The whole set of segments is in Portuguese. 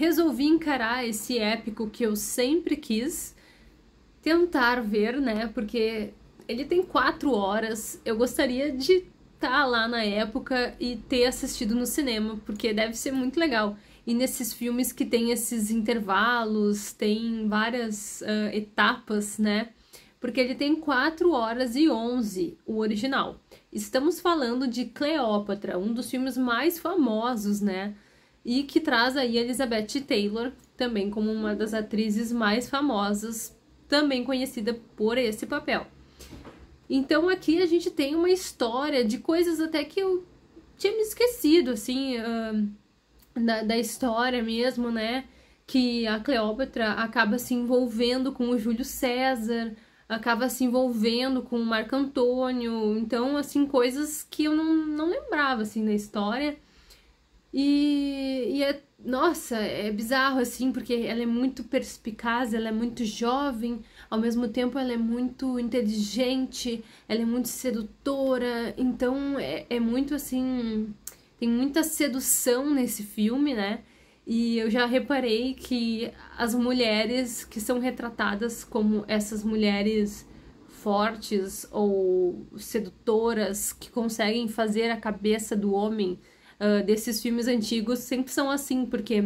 resolvi encarar esse épico que eu sempre quis tentar ver, né? Porque ele tem quatro horas. Eu gostaria de estar tá lá na época e ter assistido no cinema, porque deve ser muito legal. E nesses filmes que tem esses intervalos, tem várias uh, etapas, né? Porque ele tem 4 horas e 11, o original. Estamos falando de Cleópatra, um dos filmes mais famosos, né? e que traz aí Elizabeth Taylor também como uma das atrizes mais famosas, também conhecida por esse papel. Então aqui a gente tem uma história de coisas até que eu tinha me esquecido, assim, uh, da, da história mesmo, né? Que a Cleópatra acaba se envolvendo com o Júlio César, acaba se envolvendo com o Marco Antônio, então, assim, coisas que eu não, não lembrava, assim, da história. E, e é, nossa, é bizarro assim, porque ela é muito perspicaz, ela é muito jovem, ao mesmo tempo ela é muito inteligente, ela é muito sedutora, então é, é muito assim. Tem muita sedução nesse filme, né? E eu já reparei que as mulheres que são retratadas como essas mulheres fortes ou sedutoras que conseguem fazer a cabeça do homem uh, desses filmes antigos sempre são assim, porque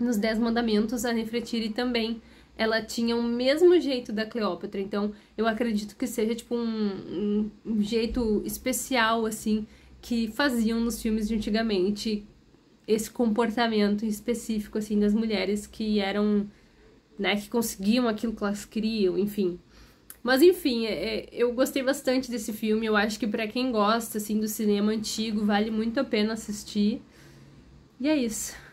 nos Dez Mandamentos a Nefretiri também ela tinha o mesmo jeito da Cleópatra, então eu acredito que seja tipo um, um jeito especial assim que faziam nos filmes de antigamente esse comportamento específico assim das mulheres que eram né, que conseguiam aquilo que elas queriam, enfim. Mas enfim, é, é, eu gostei bastante desse filme. Eu acho que para quem gosta assim do cinema antigo, vale muito a pena assistir. E é isso.